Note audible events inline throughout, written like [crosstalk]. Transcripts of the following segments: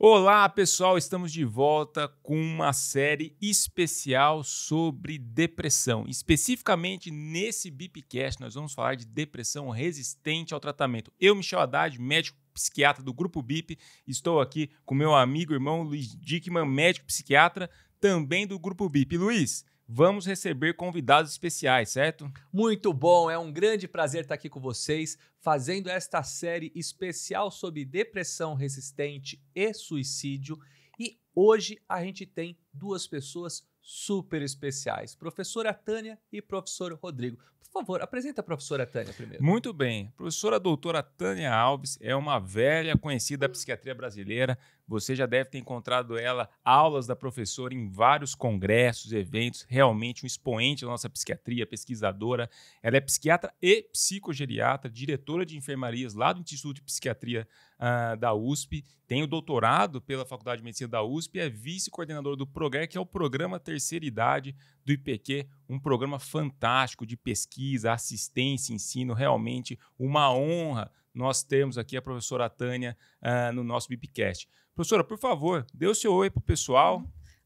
Olá, pessoal, estamos de volta com uma série especial sobre depressão. Especificamente nesse Bipcast, nós vamos falar de depressão resistente ao tratamento. Eu, Michel Haddad, médico psiquiatra do Grupo BIP, estou aqui com meu amigo e irmão Luiz Dickman, médico psiquiatra também do Grupo BIP. Luiz, vamos receber convidados especiais, certo? Muito bom, é um grande prazer estar aqui com vocês, fazendo esta série especial sobre depressão resistente e suicídio. E hoje a gente tem duas pessoas super especiais, professora Tânia e professor Rodrigo. Por favor, apresenta a professora Tânia primeiro. Muito bem. Professora doutora Tânia Alves é uma velha conhecida da psiquiatria brasileira, você já deve ter encontrado ela aulas da professora em vários congressos, eventos, realmente um expoente da nossa psiquiatria, pesquisadora. Ela é psiquiatra e psicogeriatra, diretora de enfermarias lá do Instituto de Psiquiatria uh, da USP, tem o doutorado pela Faculdade de Medicina da USP, e é vice-coordenadora do PROGRE, que é o Programa Terceira Idade do IPQ, um programa fantástico de pesquisa, assistência, ensino, realmente uma honra nós temos aqui a professora Tânia uh, no nosso Bipcast. Professora, por favor, dê o seu oi para o pessoal.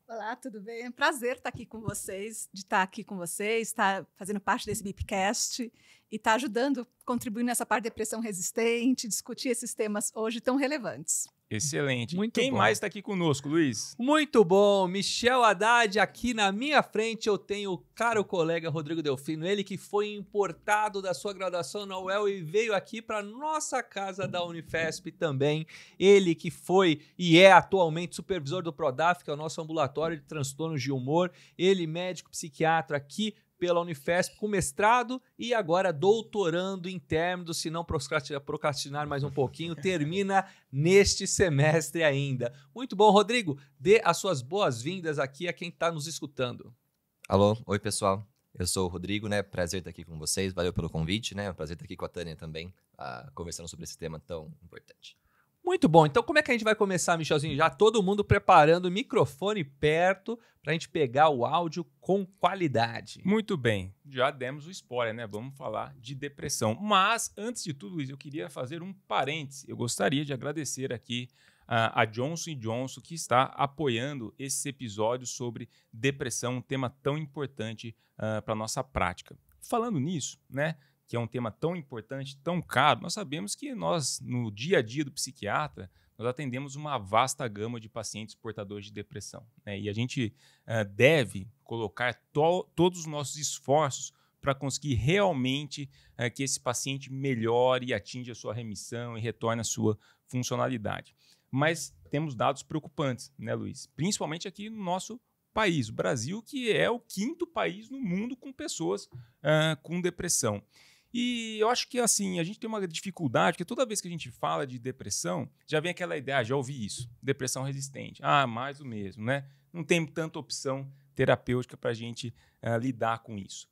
Olá, tudo bem? É um prazer estar aqui com vocês, de estar aqui com vocês, estar fazendo parte desse Bipcast e estar ajudando, contribuindo nessa parte de depressão resistente, discutir esses temas hoje tão relevantes. Excelente. Muito Quem bom. mais está aqui conosco, Luiz? Muito bom. Michel Haddad, aqui na minha frente eu tenho o caro colega Rodrigo Delfino, ele que foi importado da sua graduação na UEL e veio aqui para nossa casa da Unifesp também. Ele que foi e é atualmente supervisor do PRODAF, que é o nosso ambulatório de transtornos de humor. Ele, médico psiquiatra aqui pela Unifesp com mestrado e agora doutorando em término, se não procrastinar mais um pouquinho, termina neste semestre ainda. Muito bom, Rodrigo. Dê as suas boas-vindas aqui a quem está nos escutando. Alô, oi pessoal. Eu sou o Rodrigo, né? Prazer estar aqui com vocês. Valeu pelo convite, né? É prazer estar aqui com a Tânia também, uh, conversando sobre esse tema tão importante. Muito bom. Então, como é que a gente vai começar, Michelzinho? Já todo mundo preparando o microfone perto para a gente pegar o áudio com qualidade. Muito bem. Já demos o spoiler, né? Vamos falar de depressão. Mas, antes de tudo, Luiz, eu queria fazer um parêntese. Eu gostaria de agradecer aqui uh, a Johnson Johnson, que está apoiando esse episódio sobre depressão, um tema tão importante uh, ah, para a nossa prática. Falando nisso, né? que é um tema tão importante, tão caro, nós sabemos que nós, no dia a dia do psiquiatra, nós atendemos uma vasta gama de pacientes portadores de depressão. Né? E a gente uh, deve colocar to todos os nossos esforços para conseguir realmente uh, que esse paciente melhore e atinja a sua remissão e retorne à sua funcionalidade. Mas temos dados preocupantes, né, Luiz? Principalmente aqui no nosso país, o Brasil, que é o quinto país no mundo com pessoas uh, com depressão. E eu acho que assim, a gente tem uma dificuldade, porque toda vez que a gente fala de depressão, já vem aquela ideia, ah, já ouvi isso, depressão resistente. Ah, mais o mesmo, né? Não tem tanta opção terapêutica para a gente eh, lidar com isso.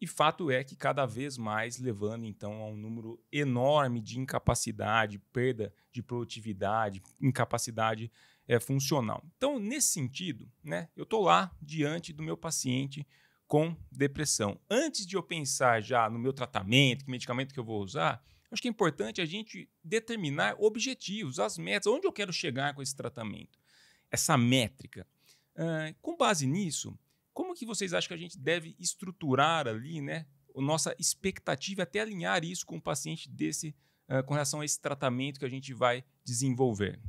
E fato é que cada vez mais levando então a um número enorme de incapacidade, perda de produtividade, incapacidade é, funcional. Então, nesse sentido, né, eu estou lá diante do meu paciente com depressão. Antes de eu pensar já no meu tratamento, que medicamento que eu vou usar, acho que é importante a gente determinar objetivos, as metas, onde eu quero chegar com esse tratamento, essa métrica. Uh, com base nisso, como que vocês acham que a gente deve estruturar ali, né, a nossa expectativa até alinhar isso com o paciente desse, uh, com relação a esse tratamento que a gente vai desenvolver?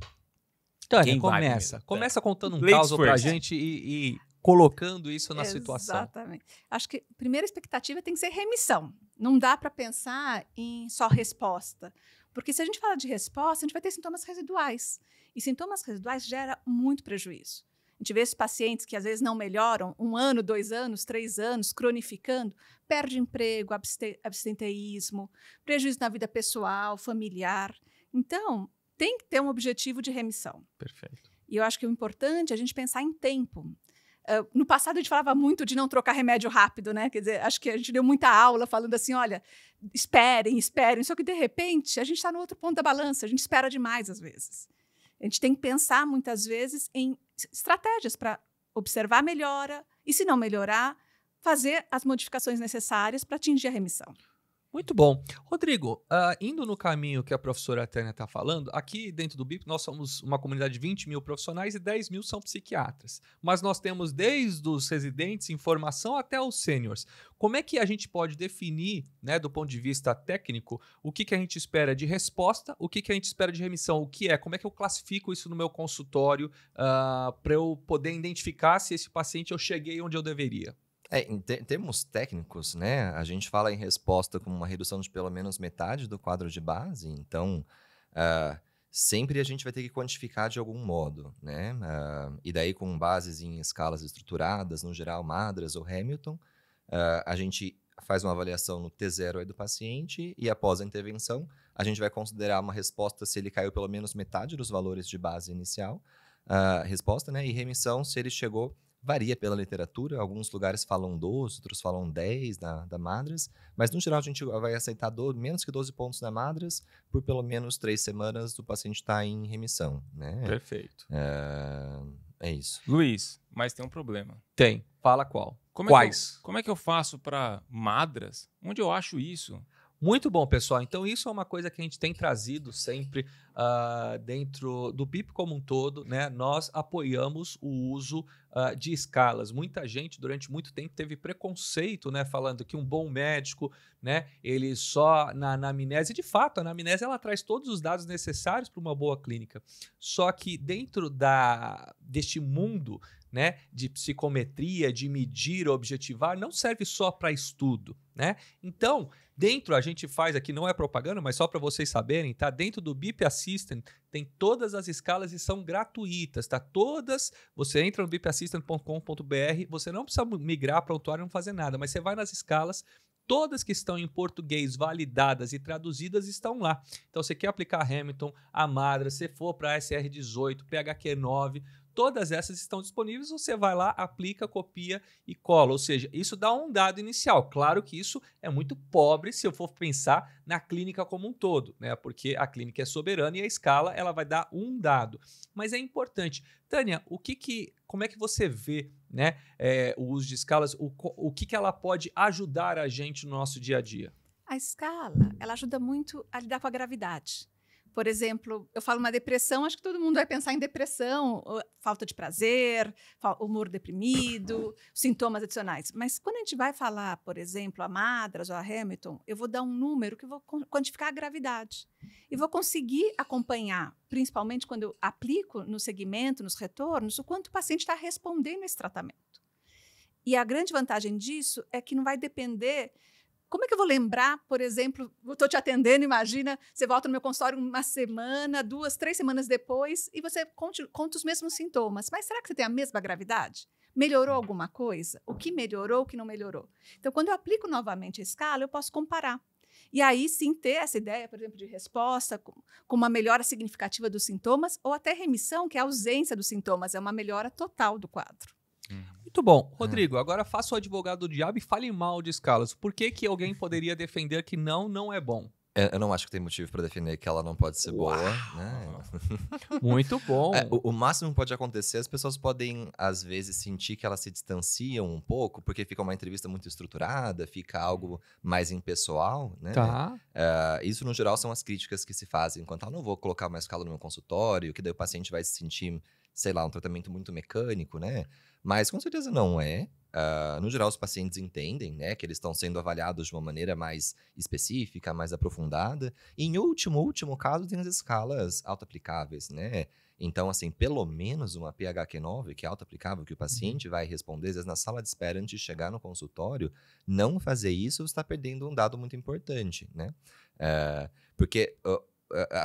Então, Quem começa. Começa contando um Ladies caso para gente e, e colocando isso na Exatamente. situação. Exatamente. Acho que a primeira expectativa tem que ser remissão. Não dá para pensar em só resposta. Porque se a gente fala de resposta, a gente vai ter sintomas residuais. E sintomas residuais gera muito prejuízo. A gente vê esses pacientes que às vezes não melhoram um ano, dois anos, três anos, cronificando, perde emprego, absenteísmo, prejuízo na vida pessoal, familiar. Então, tem que ter um objetivo de remissão. Perfeito. E eu acho que o importante é a gente pensar em tempo. Ah, no passado a gente falava muito de não trocar remédio rápido, né? Quer dizer, acho que a gente deu muita aula falando assim, olha, esperem, esperem. Só que de repente a gente está no outro ponto da balança, a gente espera demais às vezes. A gente tem que pensar muitas vezes em estratégias para observar a melhora e, se não melhorar, fazer as modificações necessárias para atingir a remissão. Muito bom. Rodrigo, uh, indo no caminho que a professora Tânia está falando, aqui dentro do BIP nós somos uma comunidade de 20 mil profissionais e 10 mil são psiquiatras. Mas nós temos desde os residentes em formação até os sêniores. Como é que a gente pode definir, né, do ponto de vista técnico, o que, que a gente espera de resposta, o que, que a gente espera de remissão, o que é, como é que eu classifico isso no meu consultório uh, ah, para eu poder identificar se esse paciente eu cheguei onde eu deveria? É, em, te, termos técnicos, né, a gente fala em resposta com uma redução de pelo menos metade do quadro de base, então uh, sempre a gente vai ter que quantificar de algum modo, né? Uh, e daí com bases em escalas estruturadas, no geral Madras ou Hamilton, uh, a gente faz uma avaliação no T0 do paciente e após a intervenção, a gente vai considerar uma resposta se ele caiu pelo menos metade dos valores de base inicial, uh, resposta, né? E remissão se ele chegou Varia pela literatura, alguns lugares falam 12, outros falam 10 da, da Madras, mas no geral a gente vai aceitar do menos que 12 pontos da Madras por pelo menos três semanas do paciente estar tá em remissão, né? Perfeito. É, é isso. Luiz, mas tem um problema. Tem. Fala qual. Como é Quais? É eu, como é que eu faço para Madras? Onde eu acho isso? Muito bom, pessoal. Então, isso é uma coisa que a gente tem trazido sempre uh, dentro do PIP como um todo. Né? Nós apoiamos o uso uh, de escalas. Muita gente, durante muito tempo, teve preconceito, né? falando que um bom médico, né? ele só na anamnese, de fato, a anamnese ela traz todos os dados necessários para uma boa clínica. Só que dentro da, deste mundo né, de psicometria, de medir, objetivar, não serve só para estudo. Né? Então, Dentro, a gente faz aqui, não é propaganda, mas só para vocês saberem, tá? Dentro do BIP Assistant tem todas as escalas e são gratuitas, tá? Todas, você entra no bipassistant.com.br, você não precisa migrar para o e não fazer nada, mas você vai nas escalas todas que estão em português validadas e traduzidas estão lá. Então, você quer aplicar Hamilton, a Madra, se for para SR18, PHQ9, todas essas estão disponíveis, você vai lá, aplica, copia e cola. Ou seja, isso dá um dado inicial. Claro que isso é muito pobre se eu for pensar na clínica como um todo, né? Porque a clínica é soberana e a escala ela vai dar um dado. Mas é importante. Tânia, o que, que como é que você vê né? É, o uso de escalas, o, o que, que ela pode ajudar a gente no nosso dia a dia? A escala, ela ajuda muito a lidar com a gravidade. Por exemplo, eu falo uma depressão, acho que todo mundo vai pensar em depressão, falta de prazer, humor deprimido, sintomas adicionais. Mas quando a gente vai falar, por exemplo, a Madras ou a Hamilton, eu vou dar um número que vou quantificar a gravidade. E vou conseguir acompanhar, principalmente quando eu aplico no segmento, nos retornos, o quanto o paciente está respondendo a esse tratamento. E a grande vantagem disso é que não vai depender como é que eu vou lembrar, por exemplo, estou te atendendo, imagina, você volta no meu consultório uma semana, duas, três semanas depois e você conta os mesmos sintomas. Mas será que você tem a mesma gravidade? Melhorou hum. alguma coisa? O que melhorou, o que não melhorou? Então, quando eu aplico novamente a escala, eu posso comparar. E aí sim ter essa ideia, por exemplo, de resposta com, com uma melhora significativa dos sintomas ou até remissão, que é a ausência dos sintomas, é uma melhora total do quadro. Uhum. Muito bom. É. Rodrigo, agora faça o advogado do diabo e fale mal de escalas. Por que, que alguém poderia defender que não, não é bom? É, eu não acho que tem motivo para definir que ela não pode ser Uau. boa. Né? [laughs] Muito bom. É, o, o, máximo que pode acontecer, é as pessoas podem, às vezes, sentir que elas se distanciam um pouco, porque fica uma entrevista muito estruturada, fica algo mais impessoal. Né? Tá. É, isso, no geral, são as críticas que se fazem. Enquanto eu ah, não vou colocar mais escala no meu consultório, que daí o paciente vai se sentir, sei lá, um tratamento muito mecânico, né? Mas com certeza não é. Uh, no geral, os pacientes entendem né, que eles estão sendo avaliados de uma maneira mais específica, mais aprofundada. E, em último, último caso, tem as escalas auto-aplicáveis, né? Então, assim, pelo menos uma PHQ9, que é auto-aplicável, que o uhum. paciente uhum. vai responder, às vezes, na sala de espera antes de chegar no consultório, não fazer isso está perdendo um dado muito importante, né? Uh, porque ah,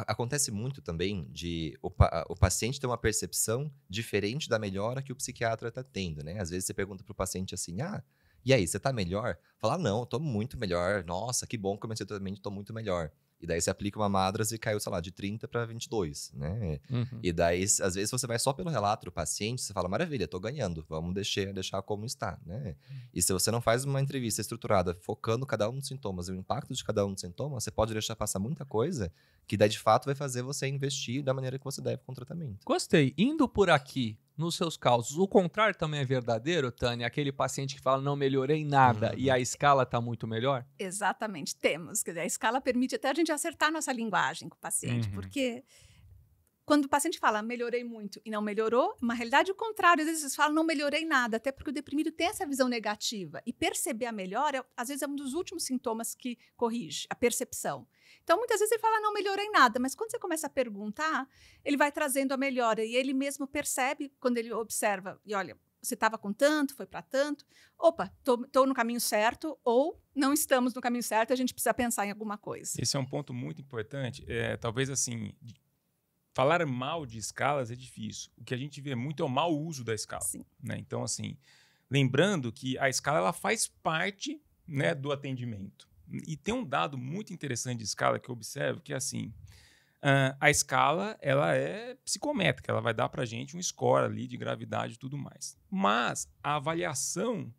acontece muito também de o, o, paciente ter uma percepção diferente da melhora que o psiquiatra está tendo, né? Às vezes você pergunta para o paciente assim, ah, e aí, você está melhor? Falar, ah, não, estou muito melhor. Nossa, que bom que o meu tratamento, estou tá muito melhor. E daí você aplica uma madras e caiu, sei lá, de 30 para 22, né? Uhum. E daí, às vezes, você vai só pelo relato do paciente, você fala, maravilha, estou ganhando, vamos deixar, deixar como está, né? Uhum. E se você não faz uma entrevista estruturada, focando cada um dos sintomas e o impacto de cada um dos sintomas, você pode deixar passar muita coisa que, daí, de fato, vai fazer você investir da maneira que você deve com o tratamento. Gostei. Indo por aqui, nos seus causos. O contrário também é verdadeiro, Tânia? Aquele paciente que fala, não melhorei nada, uhum. e a uhum. escala está muito melhor? Exatamente, temos. Quer dizer, a escala permite até a gente acertar a nossa linguagem com o paciente, uhum. porque quando o paciente fala, melhorei muito e não melhorou, é uma realidade é o contrário. Às vezes eles falam, não melhorei nada, até porque o deprimido tem essa visão negativa. E perceber a melhora, às vezes, é um dos últimos sintomas que corrige, a percepção. Então, muitas vezes ele fala, não melhorei nada, mas quando você começa a perguntar, ele vai trazendo a melhora e ele mesmo percebe quando ele observa e olha, você estava com tanto, foi para tanto. Opa, estou no caminho certo ou não estamos no caminho certo, a gente precisa pensar em alguma coisa. Esse é um ponto muito importante. É, talvez assim, falar mal de escalas é difícil. O que a gente vê muito é o mau uso da escala. Né? Então, assim, lembrando que a escala ela faz parte né, do atendimento. E tem um dado muito interessante de escala que eu observo, que é assim, uh, a escala ela é psicométrica, ela vai dar para gente um score ali de gravidade e tudo mais. Mas a avaliação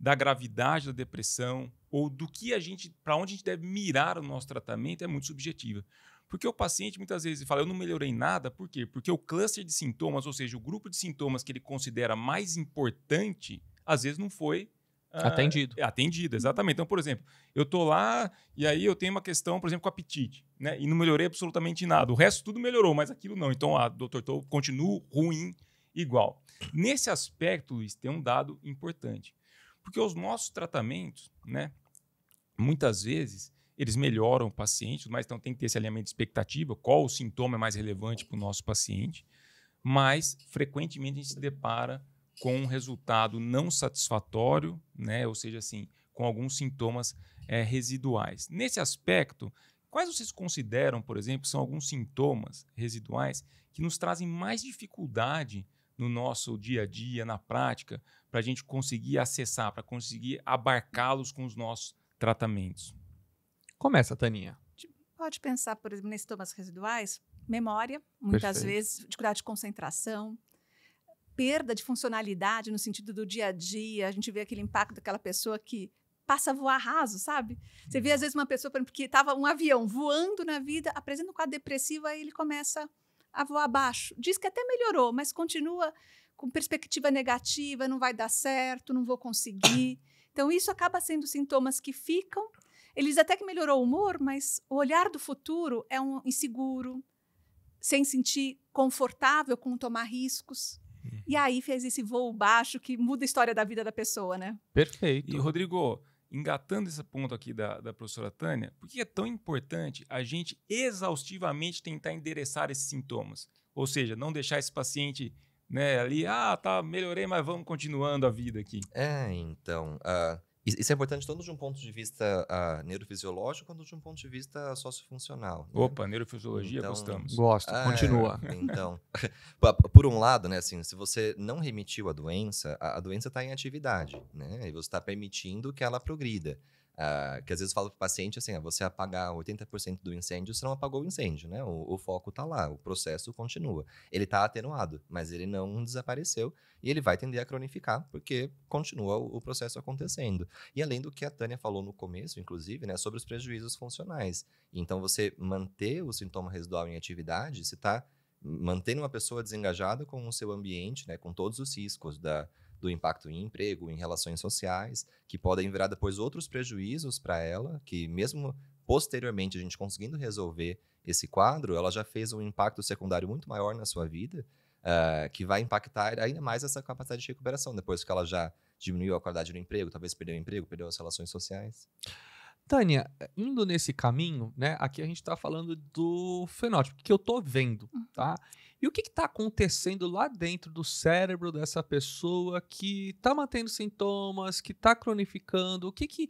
da gravidade da depressão ou do que a gente, para onde a gente deve mirar o nosso tratamento é muito subjetiva. Porque o paciente muitas vezes fala, eu não melhorei nada, por quê? Porque o cluster de sintomas, ou seja, o grupo de sintomas que ele considera mais importante, às vezes não foi ah, atendido. É atendido, exatamente. Então, por exemplo, eu tô lá e aí eu tenho uma questão, por exemplo, com apetite, né? E não melhorei absolutamente nada. O resto tudo melhorou, mas aquilo não. Então, ah, doutor, tô, continuo ruim igual. Nesse aspecto, Luiz, tem um dado importante. Porque os nossos tratamentos, né? Muitas vezes eles melhoram o paciente, mas então tem que ter esse alinhamento de expectativa, qual o sintoma é mais relevante para o nosso paciente. Mas frequentemente a gente se depara com um resultado não satisfatório, né? ou seja, assim, com alguns sintomas é, residuais. Nesse aspecto, quais vocês consideram, por exemplo, são alguns sintomas residuais que nos trazem mais dificuldade no nosso dia a dia, na prática, para a gente conseguir acessar, para conseguir abarcá-los com os nossos tratamentos? Começa, Taninha. Pode pensar, por exemplo, nesses sintomas residuais, memória, muitas Perfeito. vezes, dificuldade de concentração, perda de funcionalidade no sentido do dia a dia, a gente vê aquele impacto daquela pessoa que passa a voar raso, sabe? Você vê às uhum. vezes uma pessoa por exemplo que estava um avião voando na vida, apresenta um quadro depressivo, aí ele começa a voar abaixo. Diz que até melhorou, mas continua com perspectiva negativa, não vai dar certo, não vou conseguir. Então isso acaba sendo sintomas que ficam. Eles até que melhorou o humor, mas o olhar do futuro é um inseguro, sem sentir confortável com tomar riscos. E aí fez esse voo baixo que muda a história da vida da pessoa, né? Perfeito. E, Rodrigo, engatando esse ponto aqui da, da professora Tânia, por que é tão importante a gente exaustivamente tentar endereçar esses sintomas? Ou seja, não deixar esse paciente né, ali, ah, tá, melhorei, mas vamos continuando a vida aqui. É, então. Uh isso é importante tanto de um ponto de vista uh, neurofisiológico quanto de um ponto de vista sociofuncional. Né? Opa, neurofisiologia, então, gostamos. Gosto, ah, continua. É, então, [laughs] por um lado, né, assim, se você não remitiu a doença, a, a doença está em atividade, né? E você está permitindo que ela progrida. Uh, que às vezes eu falo para o paciente assim, ah, você apagar 80% do incêndio, você não apagou o incêndio, né? O, o foco está lá, o processo continua. Ele está atenuado, mas ele não desapareceu e ele vai tender a cronificar, porque continua o, o, processo acontecendo. E além do que a Tânia falou no começo, inclusive, né, sobre os prejuízos funcionais. Então, você manter o sintoma residual em atividade, você está mantendo uma pessoa desengajada com o seu ambiente, né, com todos os riscos da, do impacto em emprego, em relações sociais, que podem virar depois outros prejuízos para ela, que mesmo posteriormente a gente conseguindo resolver esse quadro, ela já fez um impacto secundário muito maior na sua vida, uh, que vai impactar ainda mais essa capacidade de recuperação, depois que ela já diminuiu a qualidade do emprego, talvez perdeu o emprego, perdeu as relações sociais. Tânia, indo nesse caminho, né? Aqui a gente está falando do fenótipo que eu tô vendo, hum. tá? E o que está acontecendo lá dentro do cérebro dessa pessoa que está mantendo sintomas, que está cronificando? O que, que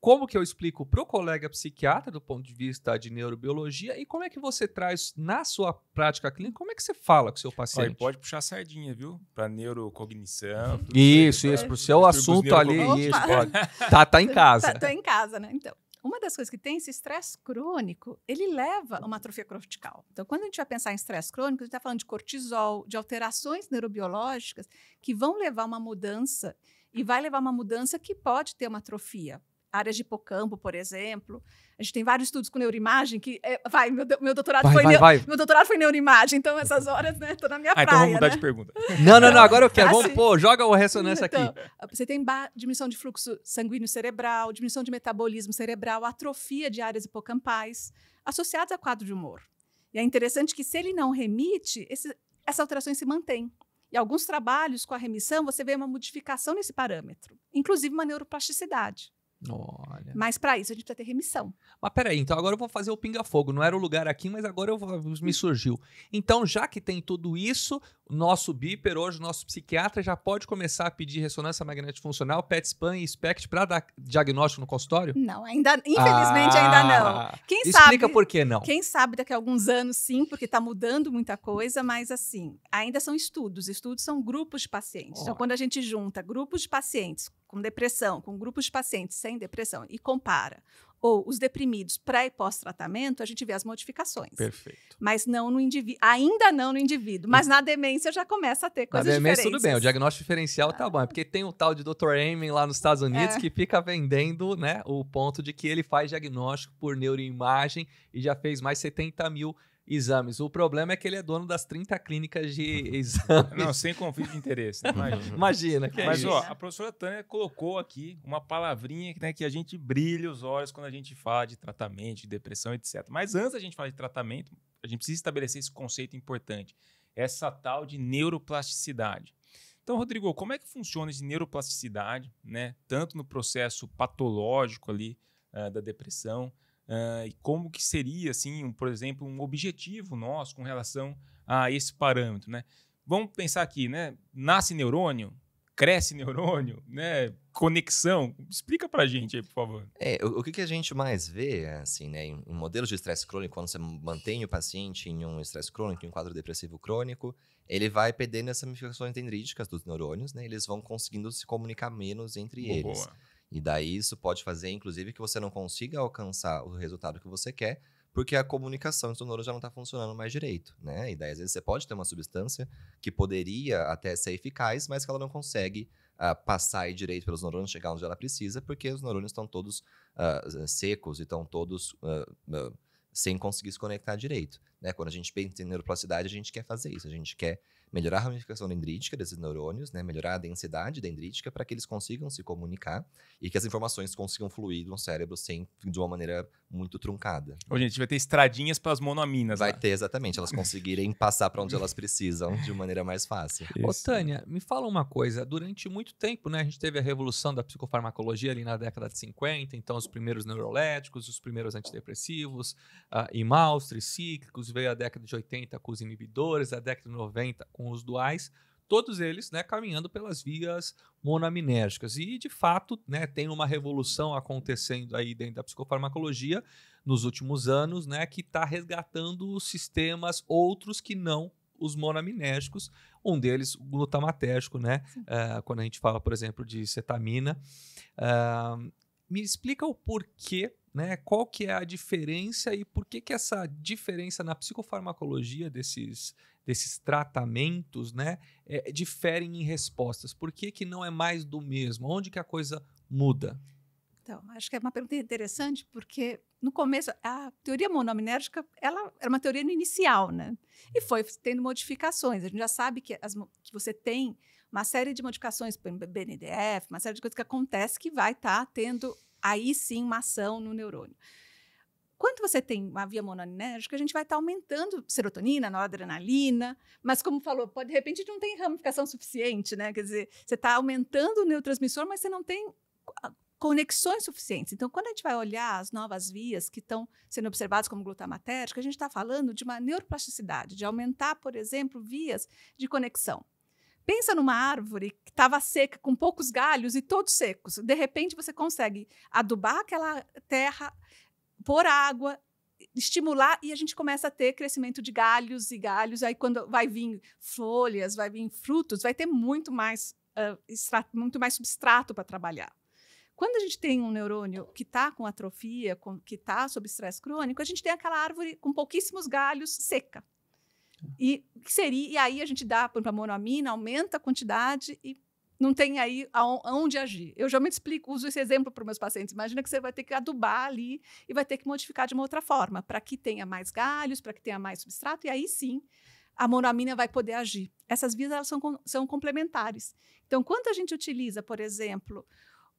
como que eu explico para o colega psiquiatra do ponto de vista de neurobiologia e como é que você traz na sua prática clínica, como é que você fala com o seu paciente? Olha, pode puxar sardinha, viu? Para tá? neurocognição. isso, isso, para o seu assunto ali. Isso, pode. Tá, tá em [laughs] tá, casa. Tá, em casa, né? Então, uma das coisas que tem esse estresse crônico, ele leva a uma atrofia cortical. Então, quando a gente vai pensar em estresse crônico, a gente está falando de cortisol, de alterações neurobiológicas que vão levar uma mudança e vai levar uma mudança que pode ter uma atrofia áreas de hipocampo, por exemplo. A gente tem vários estudos com neuroimagem que é, vai, meu, meu doutorado vai, foi vai, vai. meu doutorado foi neuroimagem, então essas horas, né, tô na minha ah, então praia, então vamos mudar né? de pergunta. Não, não, não, agora eu quero. Ah, vamos pô, joga o ressonância então, aqui. Você tem diminuição de fluxo sanguíneo cerebral, diminuição de metabolismo cerebral, atrofia de áreas hipocampais associadas a quadro de humor. E é interessante que se ele não remite, esse, essas alterações se mantêm. E alguns trabalhos com a remissão, você vê uma modificação nesse parâmetro, inclusive uma neuroplasticidade. Olha. Mas para isso a gente precisa ter remissão. Mas peraí, então agora eu vou fazer o pinga-fogo. Não era o lugar aqui, mas agora eu vou, me surgiu. Então, já que tem tudo isso, nosso BIPER hoje, nosso psiquiatra, já pode começar a pedir ressonância magnética funcional, PET scan e SPECT para dar diagnóstico no consultório? Não, ainda, infelizmente ah, ainda não. Quem explica sabe? Explica por que não. Quem sabe daqui a alguns anos sim, porque está mudando muita coisa, mas assim, ainda são estudos. Estudos são grupos de pacientes. Oh. Então, quando a gente junta grupos de pacientes com depressão, com grupos de pacientes sem depressão e compara ou os deprimidos pré e pós-tratamento, a gente vê as modificações. Perfeito. Mas não no indivíduo, ainda não no indivíduo, mas na demência já começa a ter coisas diferentes. Na demência diferentes. tudo bem, o diagnóstico diferencial ah. tá bom, é porque tem o tal de Dr. Amen lá nos Estados Unidos é. que fica vendendo, né, o ponto de que ele faz diagnóstico por neuroimagem e já fez mais 70 mil exames. O problema é que ele é dono das 30 clínicas de [laughs] exames. Não, sem conflito de interesse. Né? Imagina. [laughs] Imagina que é Mas, é ó, a professora Tânia colocou aqui uma palavrinha né, que a gente brilha os olhos quando a gente fala de tratamento, de depressão, etc. Mas antes da gente falar de tratamento, a gente precisa estabelecer esse conceito importante. Essa tal de neuroplasticidade. Então, Rodrigo, como é que funciona esse neuroplasticidade, né? Tanto no processo patológico ali uh, da depressão, Uh, e como que seria, assim, um, por exemplo, um objetivo nosso com relação a esse parâmetro, né? Vamos pensar aqui, né? Nasce neurônio, cresce neurônio, [laughs] né? Conexão. Explica para gente aí, por favor. É, o, o que, que, a gente mais vê, assim, né? Em, modelos de estresse crônico, quando você mantém o paciente em um estresse crônico, em um quadro depressivo crônico, ele vai perdendo as ramificações dendríticas dos neurônios, né? Eles vão conseguindo se comunicar menos entre eles. Boa. E daí isso pode fazer, inclusive, que você não consiga alcançar o resultado que você quer, porque a comunicação neurônios já não está funcionando mais direito, né? E daí, às vezes, você pode ter uma substância que poderia até ser eficaz, mas que ela não consegue uh, passar direito pelos neurônios, chegar onde ela precisa, porque os neurônios estão todos uh, secos e estão todos uh, sem conseguir se conectar direito, né? Quando a gente pensa em neuroplasticidade, a gente quer fazer isso, a gente quer melhorar a ramificação dendrítica desses neurônios, né, melhorar a densidade dendrítica para que eles consigam se comunicar e que as informações consigam fluir no cérebro sem, de uma maneira muito truncada. a gente, vai ter estradinhas para as monoaminas. Vai lá. ter, exatamente. Elas conseguirem passar para onde elas precisam de maneira mais fácil. Isso. Ô, Tânia, me fala uma coisa. Durante muito tempo, né, a gente teve a revolução da psicofarmacologia ali na década de 50, então os primeiros neuroléticos, os primeiros antidepressivos, uh, maus, tricíclicos, veio a década de 80 com os inibidores, a década de 90 com os duais, todos eles né, caminhando pelas vias monaminérgicas. E, de fato, né, tem uma revolução acontecendo aí dentro da psicofarmacologia nos últimos anos, né, que está resgatando sistemas outros que não os monaminérgicos, um deles o glutamatérgico, né? Uh, quando a gente fala, por exemplo, de cetamina. Uh, me explica o porquê né? Qual que é a diferença e por que que essa diferença na psicofarmacologia desses desses tratamentos, né, é, diferem em respostas? Por que que não é mais do mesmo? Onde que a coisa muda? Então, acho que é uma pergunta interessante porque no começo a teoria monoaminérgica ela era uma teoria inicial, né? E foi tendo modificações. A gente já sabe que, as, que você tem uma série de modificações, BNDF, uma série de coisas que acontece que vai estar tá tendo aí sim uma ação no neurônio. Quando você tem uma via mononérgica, a gente vai estar tá aumentando serotonina, noradrenalina, mas como falou, pode, de repente não tem ramificação suficiente, né? Quer dizer, você está aumentando o neurotransmissor, mas você não tem conexões suficientes. Então, quando a gente vai olhar as novas vias que estão sendo observadas como glutamatérgica, a gente está falando de uma neuroplasticidade, de aumentar, por exemplo, vias de conexão. Pensa numa árvore que estava seca, com poucos galhos e todos secos. De repente, você consegue adubar aquela terra, pôr água, estimular e a gente começa a ter crescimento de galhos e galhos. Aí, quando vai vir folhas, vai vir frutos, vai ter muito mais, uh, ah, extrato, muito mais substrato para trabalhar. Quando a gente tem um neurônio que está com atrofia, com, que está sob estresse crônico, a gente tem aquela árvore com pouquíssimos galhos seca. E que seria, e aí a gente dá para monoamina, aumenta a quantidade e não tem aí aonde agir. Eu geralmente explico, uso esse exemplo para meus pacientes. Imagina que você vai ter que adubar ali e vai ter que modificar de uma outra forma, para que tenha mais galhos, para que tenha mais substrato, e aí sim a monoamina vai poder agir. Essas vias elas são, são complementares. Então, quando a gente utiliza, por exemplo,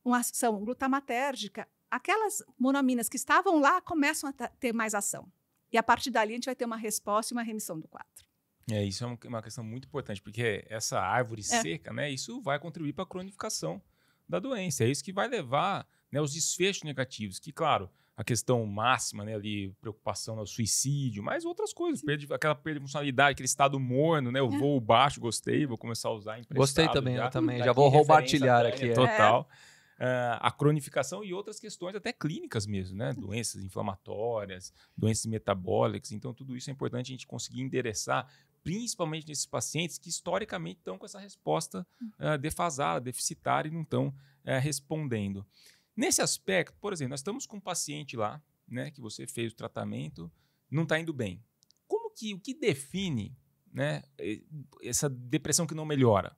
uma ação glutamatérgica, aquelas monoaminas que estavam lá começam a ter mais ação. E a partir dali a gente vai ter uma resposta e uma remissão do quadro. É, isso é uma questão muito importante, porque essa árvore é. seca, né, isso vai contribuir para a cronificação da doença. É isso que vai levar né, os desfechos negativos, que, claro, a questão máxima, né, ali, preocupação no suicídio, mas outras coisas, perda, aquela perda de funcionalidade, aquele estado morno, né, o é. voo baixo, gostei, vou começar a usar emprestado. Gostei também, já, eu também, tá já vou roubartilhar aqui. É. Total. É uh, a cronificação e outras questões até clínicas mesmo, né? Uhum. Doenças inflamatórias, doenças metabólicas. Então, tudo isso é importante a gente conseguir endereçar, principalmente nesses pacientes que historicamente estão com essa resposta uh, defasada, deficitária e não estão uh, respondendo. Nesse aspecto, por exemplo, nós estamos com um paciente lá, né, que você fez o tratamento, não está indo bem. Como que o que define né, essa depressão que não melhora?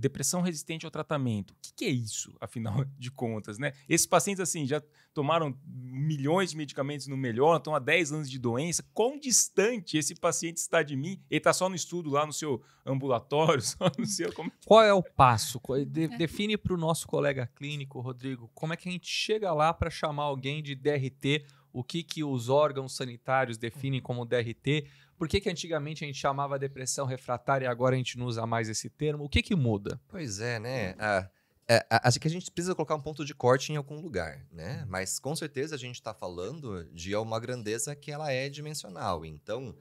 depressão resistente ao tratamento. O que, que, é isso, afinal [laughs] de contas, né? Esses pacientes, assim, já tomaram milhões de medicamentos no melhor, estão há 10 anos de doença. Quão distante esse paciente está de mim? Ele está só no estudo lá no seu ambulatório, [laughs] só no seu... Como... É Qual é o [laughs] passo? É, de define para o nosso colega clínico, Rodrigo, como é que a gente chega lá para chamar alguém de DRT? O que, que os órgãos sanitários definem como DRT? Por que, que antigamente a gente chamava depressão refratária e agora a gente não usa mais esse termo? O que, que muda? Pois é, né? Hum. é, acho que a gente precisa colocar um ponto de corte em algum lugar, né? Hum. Mas com certeza a gente está falando de uma grandeza que ela é dimensional. Então,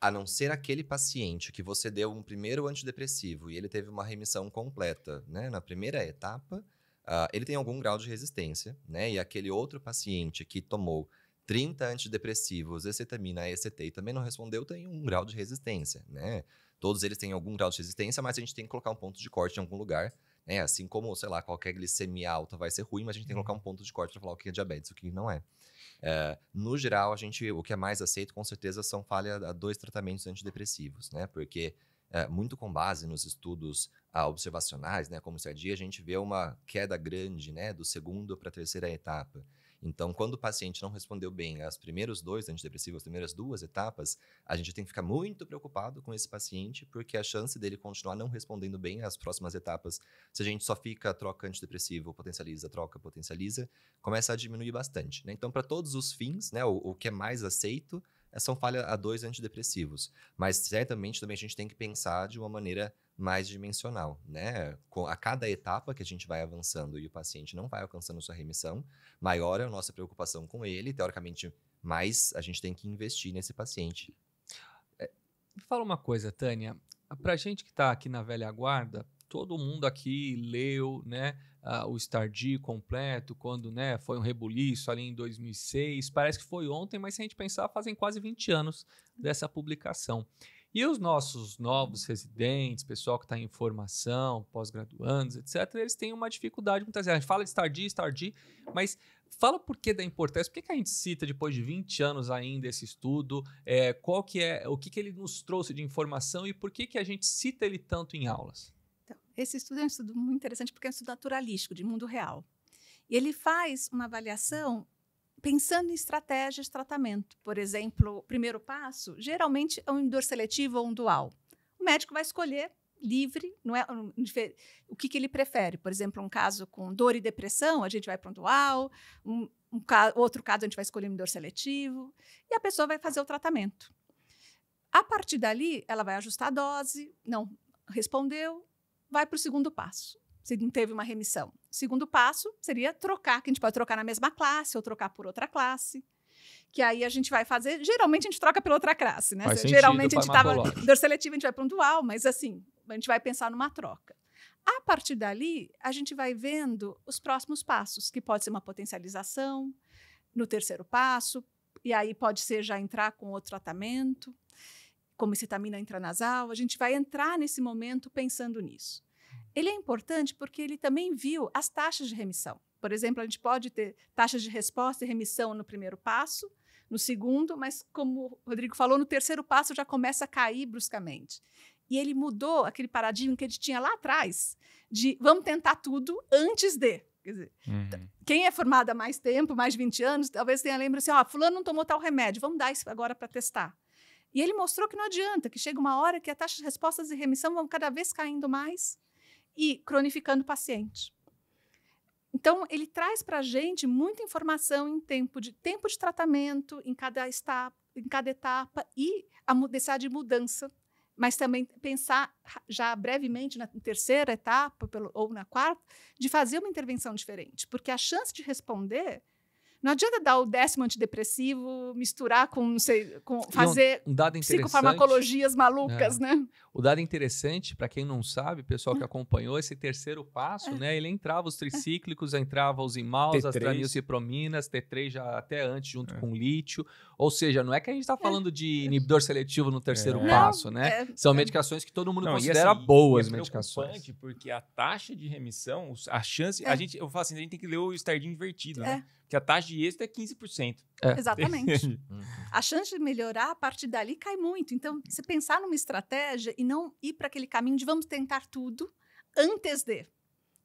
a não ser aquele paciente que você deu um primeiro antidepressivo e ele teve uma remissão completa, né? Na primeira etapa, uh, ele tem algum grau de resistência, né? E aquele outro paciente que tomou 30 antidepressivos, ecetamina, ECT, e também não respondeu, tem um grau de resistência, né? Todos eles têm algum grau de resistência, mas a gente tem que colocar um ponto de corte em algum lugar, né? Assim como, sei lá, qualquer glicemia alta vai ser ruim, mas a gente tem que uhum. colocar um ponto de corte para falar o que é diabetes e o que não é. é. no geral, a gente, o que é mais aceito, com certeza, são falha a dois tratamentos antidepressivos, né? Porque é, muito com base nos estudos ah, observacionais, né? Como se a é dia a gente vê uma queda grande, né? Do segundo para a terceira etapa. Então, quando o paciente não respondeu bem aos primeiros dois antidepressivos, as primeiras duas etapas, a gente tem que ficar muito preocupado com esse paciente, porque a chance dele continuar não respondendo bem às próximas etapas, se a gente só fica troca antidepressivo, potencializa, troca, potencializa, começa a diminuir bastante. Né? Então, para todos os fins, né, o, o que é mais aceito é, são falha a dois antidepressivos. Mas certamente também a gente tem que pensar de uma maneira mais dimensional, né? Com a cada etapa que a gente vai avançando e o paciente não vai alcançando sua remissão, maior é a nossa preocupação com ele, teoricamente, mais a gente tem que investir nesse paciente. É, fala uma coisa, Tânia. a gente que está aqui na velha guarda, todo mundo aqui leu, né, uh, o Stardew completo, quando, né, foi um rebuliço ali em 2006, parece que foi ontem, mas se a gente pensar, fazem quase 20 anos dessa publicação. E os nossos novos residentes, pessoal que está em formação, pós-graduandos, etc., eles têm uma dificuldade muitas vezes. A gente fala de Stardew, Stardew, mas fala por que da importância, por que, que a gente cita depois de 20 anos ainda esse estudo, é, qual que é, o que, que ele nos trouxe de informação e por que, que a gente cita ele tanto em aulas? Esse estudo é um estudo muito interessante porque é um estudo naturalístico, de mundo real. E ele faz uma avaliação pensando em estratégias de tratamento. Por exemplo, o primeiro passo geralmente é um indor seletivo ou um dual. O médico vai escolher livre, não é o que, que ele prefere. Por exemplo, um caso com dor e depressão, a gente vai para um dual, um, um ca outro caso a gente vai escolher um indor seletivo, e a pessoa vai fazer o tratamento. A partir dali, ela vai ajustar a dose, não respondeu, vai para o segundo passo. Se não teve uma remissão. Segundo passo seria trocar, que a gente pode trocar na mesma classe ou trocar por outra classe. Que aí a gente vai fazer. Geralmente a gente troca pela outra classe, né? geralmente a gente estava. Dor seletiva a gente vai para um dual, mas assim, a gente vai pensar numa troca. A partir dali, a gente vai vendo os próximos passos, que pode ser uma potencialização, no terceiro passo, e aí pode ser já entrar com outro tratamento como excitamina intranasal, a gente vai entrar nesse momento pensando nisso. Ele é importante porque ele também viu as taxas de remissão. Por exemplo, a gente pode ter taxas de resposta e remissão no primeiro passo, no segundo, mas como o Rodrigo falou, no terceiro passo já começa a cair bruscamente. E ele mudou aquele paradigma que ele tinha lá atrás de vamos tentar tudo antes de. Dizer, uhum. quem é formado há mais tempo, mais de 20 anos, talvez tenha lembrança assim: ó, oh, fulano não tomou tal remédio, vamos dar isso agora para testar. E ele mostrou que não adianta, que chega uma hora que a taxa de respostas e remissão vão cada vez caindo mais e cronificando o paciente. Então, ele traz para a gente muita informação em tempo de, tempo de tratamento, em cada, etapa, em cada etapa e a necessidade de mudança, mas também pensar já brevemente na terceira etapa pelo, ou na quarta, de fazer uma intervenção diferente, porque a chance de responder não adianta dar o décimo antidepressivo, misturar com, não sei, com fazer um, um psicofarmacologias malucas, é. né? O dado interessante, para quem não sabe, pessoal que hum. acompanhou esse terceiro passo, é. né? Ele entrava os é. tricíclicos, entrava os imaus, as tranilciprominas, T3 já até antes, junto é. com lítio. Ou seja, não é que a gente está é. falando de inibidor seletivo no terceiro é. passo, né? São medicações que todo mundo não, considera assim, boas é medicações. porque a taxa de remissão, a chance. A gente, eu falo assim, a gente tem que ler o estardinho invertido, né? que a taxa de êxito é 15%. É. Exatamente. [laughs] Uhum. a chance de melhorar a partir dali cai muito. Então, você pensar numa estratégia e não ir para aquele caminho de vamos tentar tudo antes de,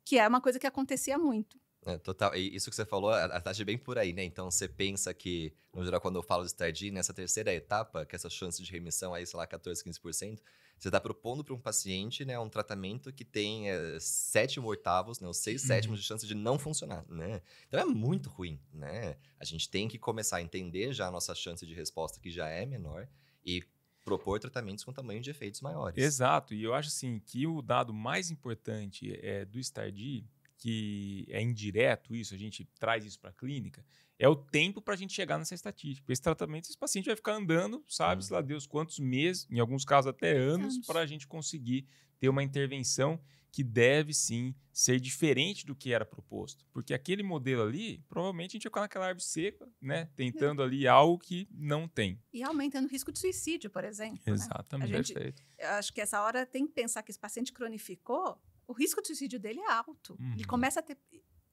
que é uma coisa que acontecia muito. É, total. E isso que você falou, a, taxa é bem por aí, né? Então você pensa que, no geral, quando eu falo de tardia, nessa terceira etapa, que é essa chance de remissão aí, sei lá, 14, 15%, você está propondo para um paciente né, um tratamento que tem é, sétimo oitavos, né, ou seis uhum. sétimos de chance de não funcionar, né? Então é muito ruim, né? A gente tem que começar a entender já a nossa chance de resposta, que já é menor, e propor tratamentos com tamanho de efeitos maiores. Exato, e eu acho assim que o dado mais importante é do STARDI, que é indireto isso, a gente traz isso para a clínica, é o tempo para a gente chegar nessa estatística. Esse tratamento, esse paciente vai ficar andando, sabe, se uhum. lá Deus, quantos meses, em alguns casos até anos, para a gente conseguir ter uma intervenção que deve sim ser diferente do que era proposto. Porque aquele modelo ali, provavelmente a gente ia colocar aquela árvore seca, né? É. Tentando ali algo que não tem. E aumentando o risco de suicídio, por exemplo. Né? Exatamente, né? gente, perfeito. Acho que essa hora tem que pensar que esse paciente cronificou, o risco de suicídio dele é alto. Uhum. Ele começa a ter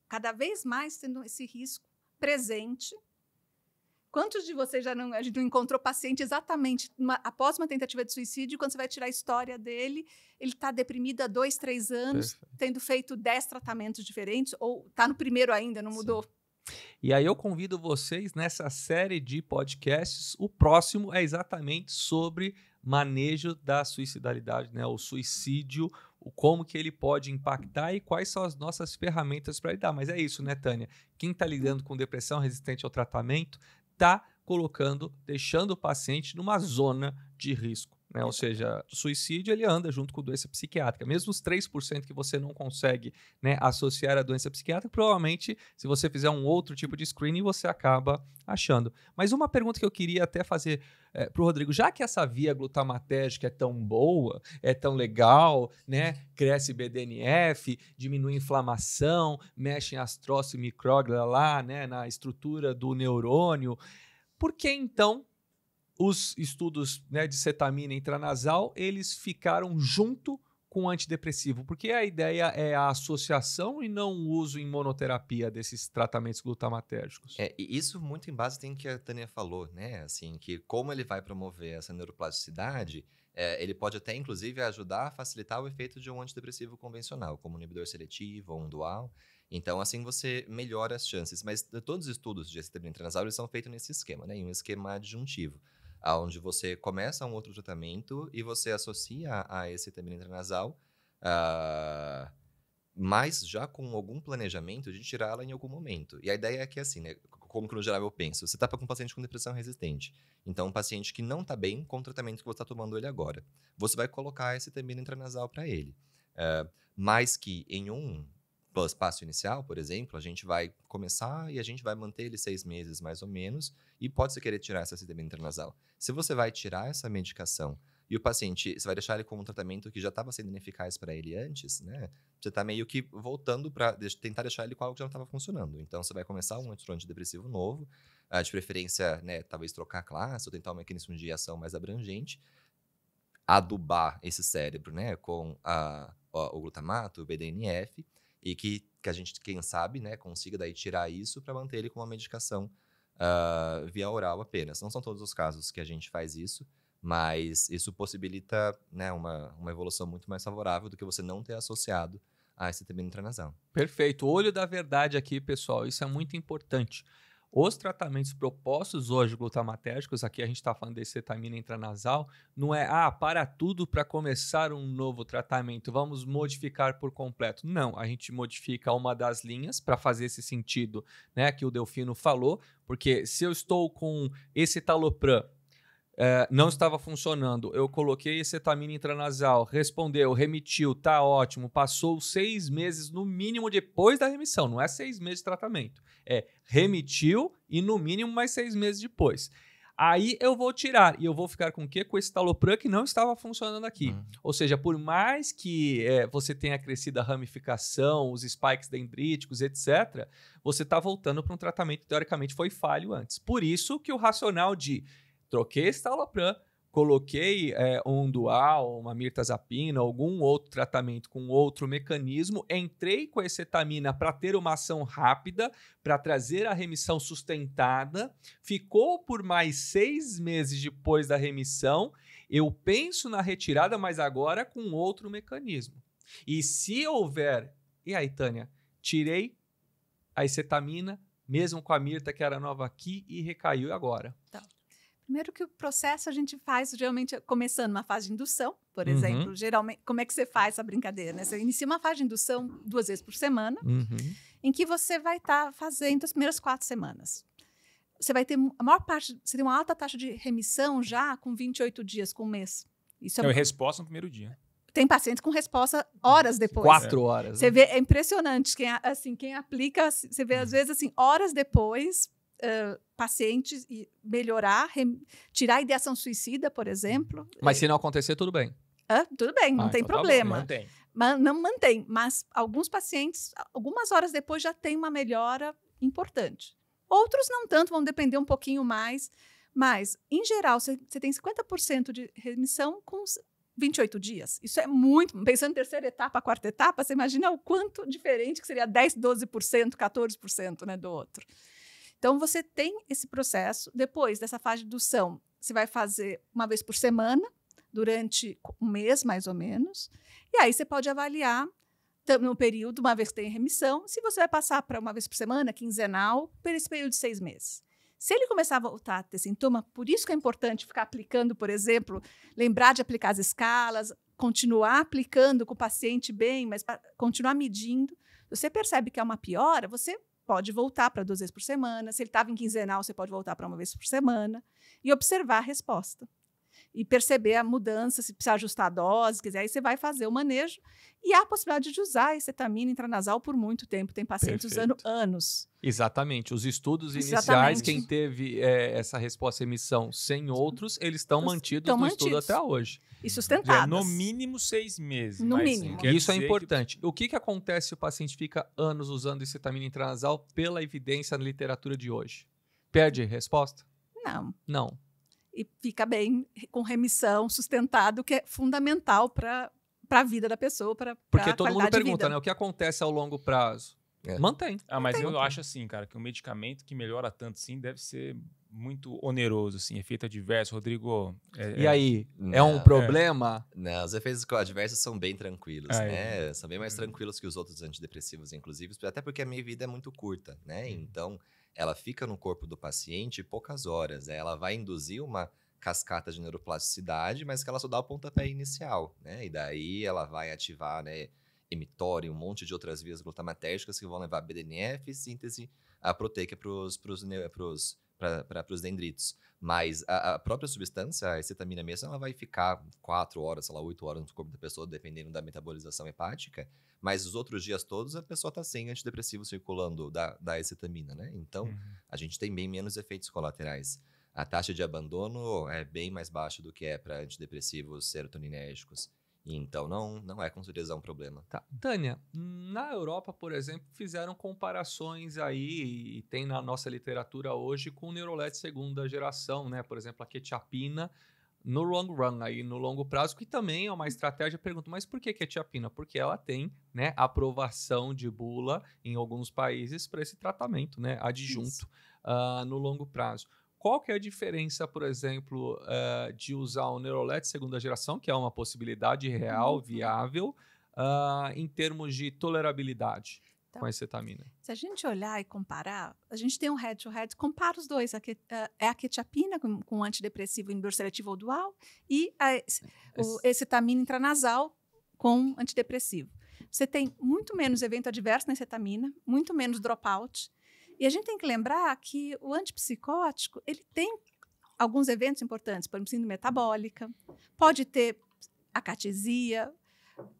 cada vez mais tendo esse risco presente Quantos de vocês já não, a gente não encontrou paciente exatamente uma, após uma tentativa de suicídio, quando você vai tirar a história dele, ele está deprimido há dois, três anos, Perfeito. tendo feito dez tratamentos diferentes, ou está no primeiro ainda, não mudou? Sim. E aí eu convido vocês nessa série de podcasts. O próximo é exatamente sobre manejo da suicidalidade, né? O suicídio, o como que ele pode impactar e quais são as nossas ferramentas para lidar. Mas é isso, né, Tânia? Quem está lidando com depressão resistente ao tratamento está colocando, deixando o paciente numa zona de risco. Né? Ou seja, suicídio ele anda junto com doença psiquiátrica. Mesmo os 3% que você não consegue né, associar a doença psiquiátrica, provavelmente, se você fizer um outro tipo de screening, você acaba achando. Mas uma pergunta que eu queria até fazer é, eh, para o Rodrigo, já que essa via glutamatérgica é tão boa, é tão legal, né? cresce BDNF, diminui inflamação, mexe em astrócito e lá né? na estrutura do neurônio, por que então os estudos né, de cetamina intranasal, eles ficaram junto com antidepressivo, porque a ideia é a associação e não o uso em monoterapia desses tratamentos glutamatérgicos. É, e isso muito em base tem que a Tânia falou, né? Assim, que como ele vai promover essa neuroplasticidade, é, ele pode até, inclusive, ajudar a facilitar o efeito de um antidepressivo convencional, como um inibidor seletivo ou um dual. Então, assim, você melhora as chances. Mas eh, todos os estudos de cetamina intranasal, são feitos nesse esquema, né? Em um esquema adjuntivo onde você começa um outro tratamento e você associa a esse escetamina intranasal uh, mas já com algum planejamento de tirá-la em algum momento. E a ideia é que, assim, né, como que no geral eu penso, você está com um paciente com depressão resistente. Então, um paciente que não está bem com o tratamento que você está tomando ele agora. Você vai colocar esse termino intranasal para ele. Uh, mas que em um passo inicial, por exemplo, a gente vai começar e a gente vai manter ele seis meses mais ou menos, e pode se querer tirar essa sedemina intranasal. Se você vai tirar essa medicação e o paciente, você vai deixar ele com um tratamento que já estava sendo ineficaz para ele antes, né? Você está meio que voltando para de tentar deixar ele com algo que já não estava funcionando. Então, você vai começar um antidepressivo novo, ah, de preferência, né, talvez trocar classe ou tentar um mecanismo de ação mais abrangente, adubar esse cérebro, né, com a, a, o glutamato, o BDNF, e que, que a gente, quem sabe, né, consiga daí tirar isso para manter ele com uma medicação uh, via oral apenas. Não são todos os casos que a gente faz isso, mas isso possibilita né, uma, uma evolução muito mais favorável do que você não ter associado a esse intranasal. Perfeito. Olho da verdade aqui, pessoal. Isso é muito importante. Os tratamentos propostos hoje glutamatérgicos, aqui a gente está falando de cetamina intranasal, não é, ah, para tudo para começar um novo tratamento, vamos modificar por completo. Não, a gente modifica uma das linhas para fazer esse sentido né, que o Delfino falou, porque se eu estou com esse talopram é, não estava funcionando. Eu coloquei cetamina intranasal, respondeu, remitiu, tá ótimo. Passou seis meses, no mínimo, depois da remissão. Não é seis meses de tratamento. É remitiu e, no mínimo, mais seis meses depois. Aí eu vou tirar e eu vou ficar com o quê? Com esse talopram que não estava funcionando aqui. Uhum. Ou seja, por mais que é, você tenha crescido a ramificação, os spikes dendríticos, etc., você está voltando para um tratamento que teoricamente foi falho antes. Por isso que o racional de Troquei estalopram, coloquei é, um dual, uma mirtazapina, algum outro tratamento com outro mecanismo, entrei com a acetamina para ter uma ação rápida, para trazer a remissão sustentada, ficou por mais seis meses depois da remissão, eu penso na retirada, mas agora com outro mecanismo. E se houver... E aí, Tânia? Tirei a acetamina, mesmo com a mirta que era nova aqui, e recaiu agora. Tá. Primeiro que o processo a gente faz geralmente começando uma fase de indução, por uhum. exemplo. Geralmente, como é que você faz essa brincadeira? Né? Você inicia uma fase de indução duas vezes por semana, uhum. em que você vai estar tá fazendo as primeiras quatro semanas. Você vai ter a maior parte, você tem uma alta taxa de remissão já com 28 dias, com um mês. Isso é, é uma... resposta no primeiro dia tem pacientes com resposta horas depois. Quatro horas. Você né? vê, é impressionante. Quem, assim, quem aplica, você vê às uhum. vezes assim, horas depois, uh, pacientes e melhorar, tirar a ideação suicida, por exemplo. Mas eh, se não acontecer, tudo bem. Ah, tudo bem, não ah, tem então problema. Tá bom, mantém. Mas não mantém, mas alguns pacientes, algumas horas depois, já tem uma melhora importante. Outros não tanto, vão depender um pouquinho mais. Mas, em geral, você tem 50% de remissão com 28 dias. Isso é muito. Pensando em terceira etapa, quarta etapa, você imagina o quanto diferente que seria 10, 12%, 14% né, do outro. Então, você tem esse processo. Depois dessa fase de indução, você vai fazer uma vez por semana, durante um mês mais ou menos. E aí você pode avaliar no período, uma vez que tem remissão, se você vai passar para uma vez por semana, quinzenal, por esse período de seis meses. Se ele começar a voltar a ter sintoma, por isso que é importante ficar aplicando, por exemplo, lembrar de aplicar as escalas, continuar aplicando com o paciente bem, mas continuar medindo. Você percebe que é uma piora, você pode voltar para duas vezes por semana. Se ele estava em quinzenal, você pode voltar para uma vez por semana e observar a resposta e perceber a mudança, se precisa ajustar a dose, quiser, aí você vai fazer o manejo. E há a possibilidade de usar a estetamina intranasal por muito tempo. Tem pacientes Perfeito. usando anos. Exatamente. Os estudos iniciais, Exatamente. quem teve é, essa resposta emissão sem outros, eles estão mantidos no mantidos. estudo até hoje. E é sustentados. no mínimo seis meses. No mínimo. Isso é importante. Que... O que, que acontece se o paciente fica anos usando estetamina intranasal pela evidência na literatura de hoje? Perde resposta? Não. Não e fica bem com remissão, sustentado, que é fundamental para a vida da pessoa, para Porque todo mundo pergunta, né? O que acontece ao longo prazo? É. Mantém. Ah, mas Mantém. eu acho assim, cara, que um medicamento que melhora tanto sim deve ser muito oneroso, assim, efeito adverso, Rodrigo. É, e é aí, não, é um problema? É. Não, os efeitos adversos são bem tranquilos, ah, é. né? São bem mais tranquilos que os outros antidepressivos, inclusive, até porque a minha vida é muito curta, né? Uhum. Então, ela fica no corpo do paciente poucas horas. Né? Ela vai induzir uma cascata de neuroplasticidade, mas que ela só dá o pontapé inicial, né? E daí ela vai ativar, né, emitório, um monte de outras vias glutamatérgicas que vão levar BDNF síntese a proteica para os para os dendritos. Mas a, a, própria substância, a cetamina mesmo, ela vai ficar 4 horas, sei lá, 8 horas no corpo da pessoa, dependendo da metabolização hepática. Mas os outros dias todos a pessoa está sem antidepressivo circulando da, da cetamina, né? Então, uhum. a gente tem bem menos efeitos colaterais. A taxa de abandono é bem mais baixa do que é para antidepressivos serotoninérgicos. Então não, não é com certeza um problema. Tá. Tânia, na Europa, por exemplo, fizeram comparações aí, e tem na nossa literatura hoje, com o segunda geração, né? Por exemplo, a quetiapina no long run, aí no longo prazo, que também é uma estratégia. pergunto, mas por que quetiapina? Porque ela tem né, aprovação de bula em alguns países para esse tratamento né, adjunto uh, no longo prazo. Qual que é a diferença, por exemplo, uh, de usar o NeuroLED segunda geração, que é uma possibilidade real, uhum. viável, uh, em termos de tolerabilidade? Então, com a cetamina? Se a gente olhar e comparar, a gente tem um head-to-head, -head, compara os dois, a que, é a quetiapina com, com antidepressivo indurseletivo ou dual e a o intranasal com antidepressivo. Você tem muito menos evento adverso na cetamina, muito menos dropout, e a gente tem que lembrar que o antipsicótico, ele tem alguns eventos importantes, por exemplo, síndrome metabólica, pode ter acatesia,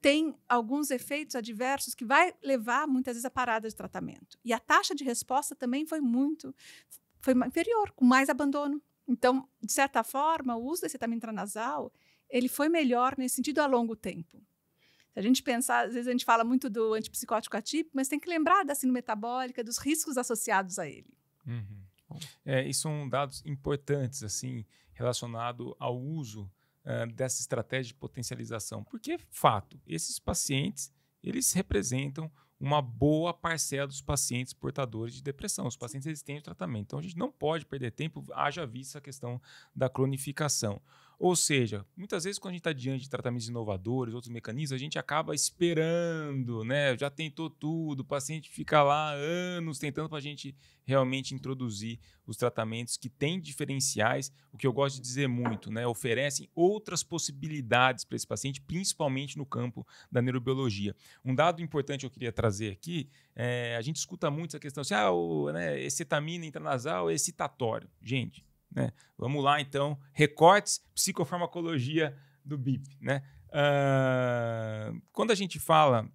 tem alguns efeitos adversos que vai levar muitas vezes a parada de tratamento. E a taxa de resposta também foi muito foi inferior, com mais abandono. Então, de certa forma, o uso desse cetamina intranasal, ele foi melhor nesse sentido a longo tempo. Se a gente pensar, às vezes a gente fala muito do antipsicótico atípico, mas tem que lembrar da síndrome metabólica, dos riscos associados a ele. Uhum. É, e são dados importantes, assim, relacionado ao uso uh, dessa estratégia de potencialização. Porque, fato, esses pacientes, eles representam uma boa parcela dos pacientes portadores de depressão, os pacientes resistentes ao tratamento. Então, a gente não pode perder tempo, haja vista a questão da cronificação. Ou seja, muitas vezes quando a gente está diante de tratamentos inovadores, outros mecanismos, a gente acaba esperando, né? Já tentou tudo, o paciente fica lá anos tentando para a gente realmente introduzir os tratamentos que têm diferenciais, o que eu gosto de dizer muito, né? Oferecem outras possibilidades para esse paciente, principalmente no campo da neurobiologia. Um dado importante que eu queria trazer aqui, é, a gente escuta muito essa questão assim, ah, o, né, excetamina intranasal é excitatório. Gente, né? Vamos lá, então, recortes, psicofarmacologia do BIP. Né? Uh, quando a gente fala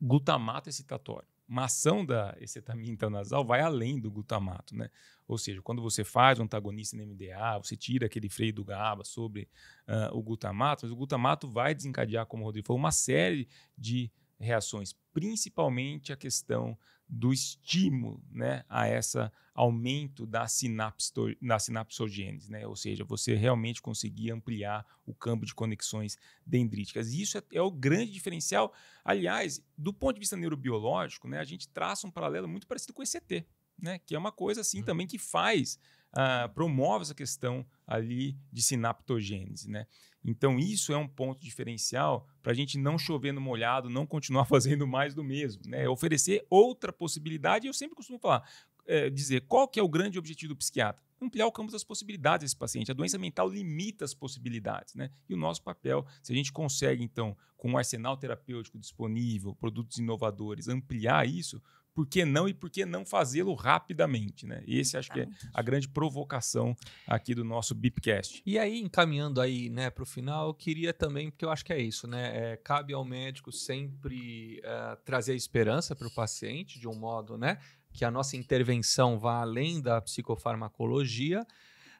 glutamato excitatório, uma ação da excetamina intranasal vai além do glutamato, né? Ou seja, quando você faz um antagonista NMDA MDA, você tira aquele freio do GABA sobre uh, o glutamato, mas o glutamato vai desencadear, como o Rodrigo falou, uma série de reações, principalmente a questão do estímulo né, a esse aumento da, sinapse, da sinapsogênese, né? ou seja, você realmente conseguir ampliar o campo de conexões dendríticas. E isso é, é, o grande diferencial. Aliás, do ponto de vista neurobiológico, né, a gente traça um paralelo muito parecido com o ECT, né? que é uma coisa assim uhum. também que faz, uh, promove essa questão ali de sinaptogênese. Né? Então, isso é um ponto diferencial para a gente não chover no molhado, não continuar [laughs] fazendo mais do mesmo. Né? É oferecer outra possibilidade, eu sempre costumo falar, é, dizer qual que é o grande objetivo do psiquiatra ampliar o campo das possibilidades desse paciente. A doença mental limita as possibilidades, né? E o nosso papel, se a gente consegue, então, com um arsenal terapêutico disponível, produtos inovadores, ampliar isso, por que não e por que não fazê-lo rapidamente, né? Esse acho que é a grande provocação aqui do nosso Bipcast. E aí, encaminhando aí, né, para o final, eu queria também, porque eu acho que é isso, né? É, cabe ao médico sempre eh, trazer esperança para o paciente, de um modo, né? Que a nossa intervenção vá além da psicofarmacologia,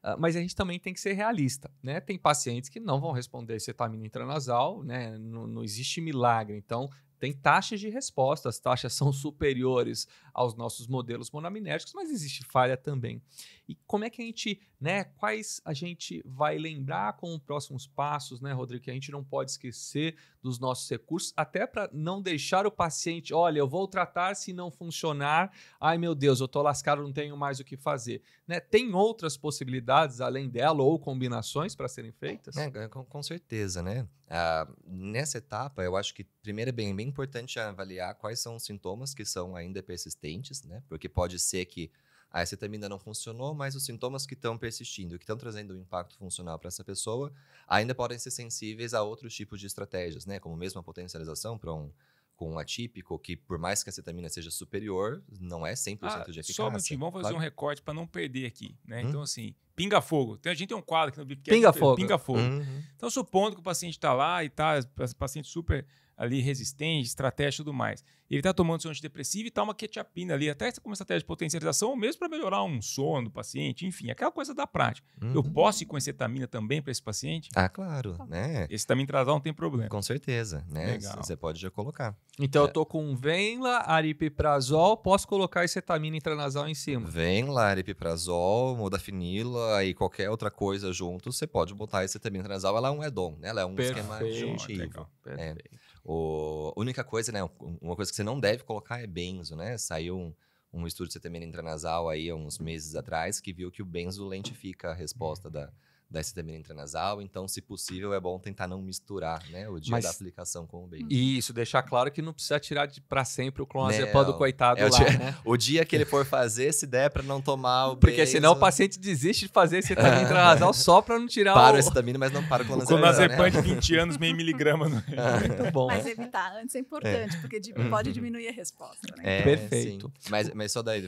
ah, mas a gente também tem que ser realista, né? Tem pacientes que não vão responder cetamina tá intranasal, né? Não, não existe milagre. Então, tem taxas de resposta, as taxas são superiores aos nossos modelos monaminérgicos, mas existe falha também. E como é que a gente, né, quais a gente vai lembrar como próximos passos, né, Rodrigo, que a gente não pode esquecer dos nossos recursos, até para não deixar o paciente, olha, eu vou tratar se não funcionar, ai meu Deus, eu tô lascado, não tenho mais o que fazer, né? Tem outras possibilidades além dela ou combinações para serem feitas? É, com, com, certeza, né? Ah, nessa etapa, eu acho que primeiro é bem, bem importante avaliar quais são os sintomas que são ainda persistentes persistentes, né? Porque pode ser que ah, a acetamina não funcionou, mas os sintomas que estão persistindo, que estão trazendo um impacto funcional para essa pessoa, ainda podem ser sensíveis a outros tipos de estratégias, né? Como mesmo a potencialização para um com um atípico, que por mais que a acetamina seja superior, não é 100% ah, de eficácia. Só um minutinho, vamos fazer claro. um recorte para não perder aqui. Né? Então, hum? Então, assim, Pinga Fogo. Tem, a gente tem um quadro aqui no que é Pinga Fogo. Pinga Fogo. Uhum. Então, supondo que o paciente está lá e tá, paciente super ali resistente, estratégia e tudo mais. Ele está tomando seu antidepressivo e está uma quetiapina ali, até como estratégia de potencialização, ou mesmo para melhorar um sono do paciente, enfim, aquela coisa da prática. Uhum. Eu posso ir com cetamina também para esse paciente? Ah, claro, ah, né? Esse também tratar não tem problema. Com certeza, né? Você pode já colocar. Então é. eu tô com Venla, aripiprazol, posso colocar cetamina intranasal em cima? Venla, aripiprazol, modafinila, água e qualquer outra coisa junto, você pode botar esse também transal, ela é um addon, né? Ela é um Perfeito. esquema adjuntivo. Né? O, única coisa, né? Uma coisa que você não deve colocar é benzo, né? Saiu um, um estudo de cetamina intranasal aí há uns meses atrás que viu que o benzo lentifica a resposta uhum. da da estamina intranasal, então, se possível, é bom tentar não misturar né, o dia Mas, da aplicação com o beijo. Isso, deixar claro que não precisa tirar para sempre o clonazepam do coitado é lá. O dia, né? [laughs] o dia que ele for fazer, se der para não tomar o Porque senão o paciente desiste de fazer esse intranasal só para não tirar para o... Para o estamina, mas não para o clonazepam. O clonazepam né? É de 20 anos, meio miligrama. No... Né? [laughs] Muito bom. Mas evitar antes é importante, porque uhum. pode diminuir a resposta. Né? É, Perfeito. Mas, mas só daí...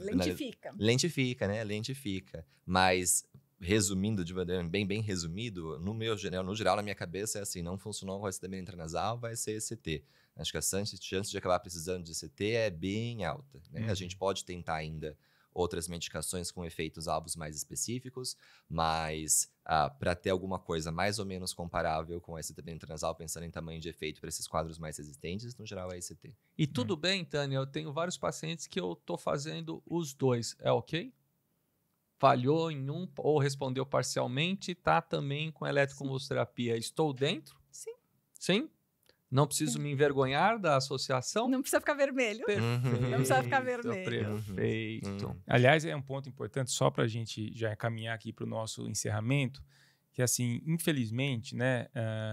Lentifica. Lentifica, né? Lentifica. Mas resumindo, de maneira bem, bem resumido, no meu geral, no geral, na minha cabeça é assim: não funcionou o STB intranasal, vai ser ECT. Acho que a chance de acabar precisando de ECT é bem alta. Né? Uhum. A gente pode tentar ainda outras medicações com efeitos alvos mais específicos, mas ah, para ter alguma coisa mais ou menos comparável com STB transal, pensando em tamanho de efeito para esses quadros mais resistentes, no geral é ICT. E tudo hum. bem, Tânia, eu tenho vários pacientes que eu estou fazendo os dois, é ok? falhou em um ou respondeu parcialmente, está também com eletroconvulsoterapia. Estou dentro? Sim. Sim? Não preciso me envergonhar da associação? Não precisa ficar vermelho. Perfeito, uhum. não precisa ficar uhum. vermelho. Perfeito. Uhum. Aliás, é um ponto importante só para a gente já encaminhar aqui para o nosso encerramento, que assim, infelizmente, né,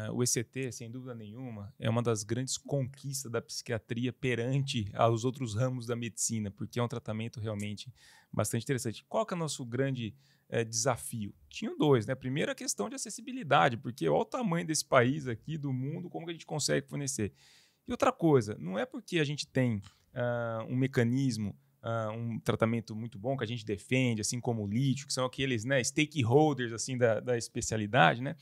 uh, o ECT, sem dúvida nenhuma, é uma das grandes conquistas da psiquiatria perante aos outros ramos da medicina, porque é um tratamento realmente bastante interessante. Qual que é o nosso grande é, desafio? Tinham dois, né? Primeiro, a questão de acessibilidade, porque olha o tamanho desse país aqui, do mundo, como que a gente consegue fornecer. E outra coisa, não é porque a gente tem uh, um mecanismo, uh, um tratamento muito bom que a gente defende, assim como o lítio, que são aqueles né, stakeholders assim, da, da especialidade, né?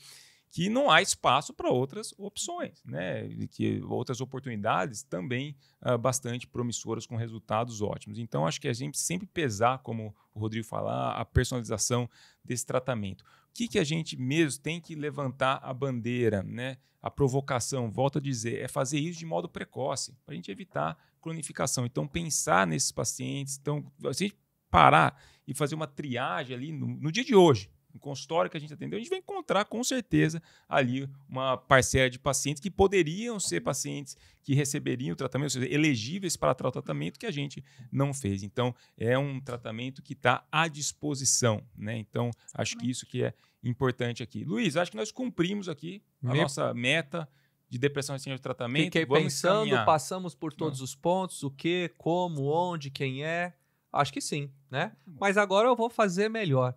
que não há espaço para outras opções, né? E que outras oportunidades também uh, bastante promissoras com resultados ótimos. Então, acho que a gente sempre pesar, como o Rodrigo falar, a personalização desse tratamento. O que, que a gente mesmo tem que levantar a bandeira, né? A provocação, volto a dizer, é fazer isso de modo precoce, para a gente evitar cronificação. Então, pensar nesses pacientes, então, a gente parar e fazer uma triagem ali no, no dia de hoje, no consultório que a gente atendeu, a gente vai encontrar com certeza ali uma parcela de pacientes que poderiam ser pacientes que receberiam o tratamento, ou seja, elegíveis para tratamento que a gente não fez. Então, é um tratamento que está à disposição, né? Então, acho que isso que é importante aqui. Luiz, acho que nós cumprimos aqui a Me... nossa meta de depressão e de tratamento. Fiquei Vamos pensando, caminhar. passamos por todos não. os pontos, o que, como, onde, quem é. Acho que sim, né? Mas agora eu vou fazer melhor.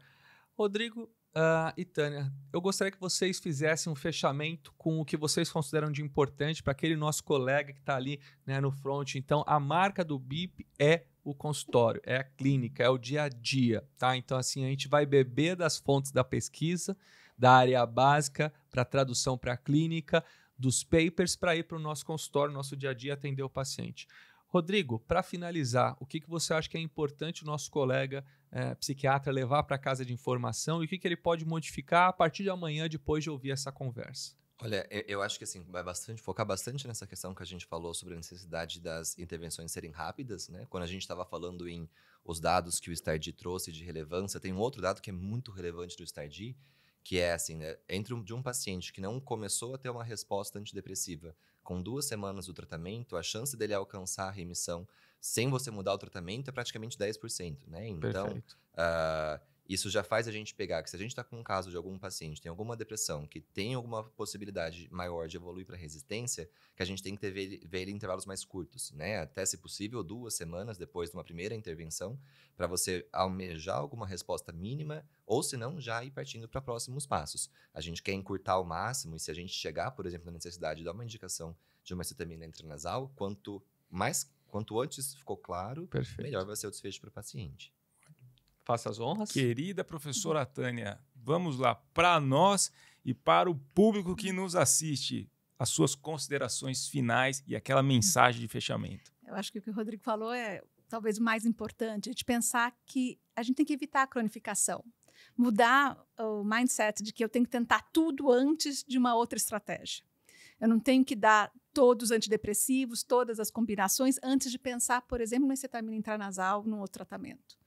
Rodrigo uh, e Tânia, eu gostaria que vocês fizessem um fechamento com o que vocês consideram de importante para aquele nosso colega que está ali né, no front. Então, a marca do BIP é o consultório, é a clínica, é o dia a dia, tá? Então, assim, a gente vai beber das fontes da pesquisa, da área básica para tradução para a clínica, dos papers para ir para o nosso consultório, nosso dia a dia atender o paciente. Rodrigo, para finalizar, o que, que você acha que é importante o nosso colega é, psiquiatra levar para casa de informação e o que, que ele pode modificar a partir de amanhã, depois de ouvir essa conversa? Olha, eu, eu acho que assim, vai bastante, focar bastante nessa questão que a gente falou sobre a necessidade das intervenções serem rápidas, né? Quando a gente estava falando em os dados que o Stardi trouxe de relevância, tem um outro dado que é muito relevante do Stardi, que é assim, né? entre um, de um paciente que não começou a ter uma resposta antidepressiva com duas semanas do tratamento, a chance dele alcançar a remissão sem você mudar o tratamento é praticamente 10%, né? Então, uh, isso já faz a gente pegar que se a gente está com um caso de algum paciente, tem alguma depressão, que tem alguma possibilidade maior de evoluir para resistência, que a gente tem que ter, ver ele em intervalos mais curtos, né? Até, se possível, duas semanas depois de uma primeira intervenção, para você almejar alguma resposta mínima, ou se não, já ir partindo para próximos passos. A gente quer encurtar ao máximo, e se a gente chegar, por exemplo, na necessidade de dar uma indicação de uma cetamina intranasal, quanto mais quanto antes ficou claro, Perfeito. melhor vai ser o desfecho para o paciente. Faça as honras. Querida professora Tânia, vamos lá para nós e para o público que nos assiste, as suas considerações finais e aquela mensagem de fechamento. Eu acho que o que o Rodrigo falou é talvez o mais importante, a gente pensar que a gente tem que evitar a cronificação, mudar o mindset de que eu tenho que tentar tudo antes de uma outra estratégia. Eu não tenho que dar todos os antidepressivos, todas as combinações, antes de pensar, por exemplo, em cetamina intranasal num outro tratamento.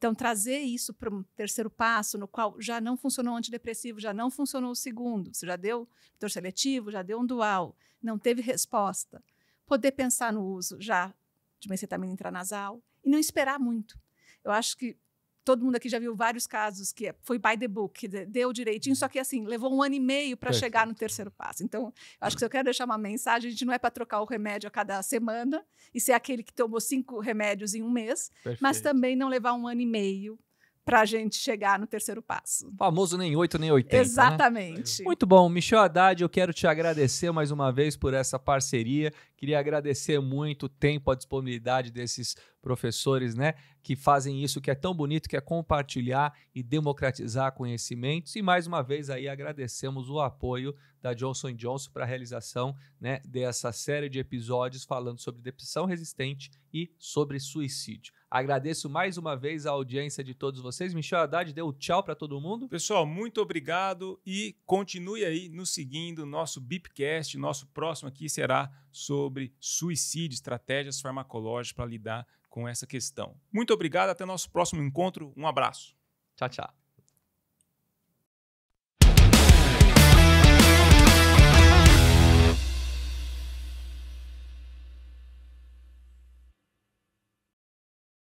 Então, trazer isso para um terceiro passo, no qual já não funcionou o antidepressivo, já não funcionou o segundo, você já deu dor seletivo, já deu um dual, não teve resposta. Poder pensar no uso já de uma intranasal e não esperar muito. Eu acho que todo mundo aqui já viu vários casos que é, foi by the book, deu direitinho, uhum. só que assim, levou um ano e meio para chegar no terceiro passo. Então, acho que se eu quero deixar uma mensagem, a gente não é para trocar o remédio a cada semana e ser aquele que tomou cinco remédios em um mês, Perfeito. mas também não levar um ano e meio para a gente chegar no terceiro passo. Famoso nem 8 nem 80. Né? Exatamente. Né? Muito bom, Michel Haddad, eu quero te agradecer mais uma vez por essa parceria. Queria agradecer muito o tempo, a disponibilidade desses professores, né, que fazem isso que é tão bonito, que é compartilhar e democratizar conhecimentos. E mais uma vez aí agradecemos o apoio da Johnson Johnson para a realização, né, dessa série de episódios falando sobre depressão resistente e sobre suicídio. Agradeço mais uma vez a audiência de todos vocês. Michel Haddad deu tchau para todo mundo. Pessoal, muito obrigado e continue aí nos seguindo. Nosso Bipcast, nosso próximo aqui será sobre suicídio, estratégias farmacológicas para lidar com essa questão. Muito obrigado, até nosso próximo encontro. Um abraço. Tchau, tchau.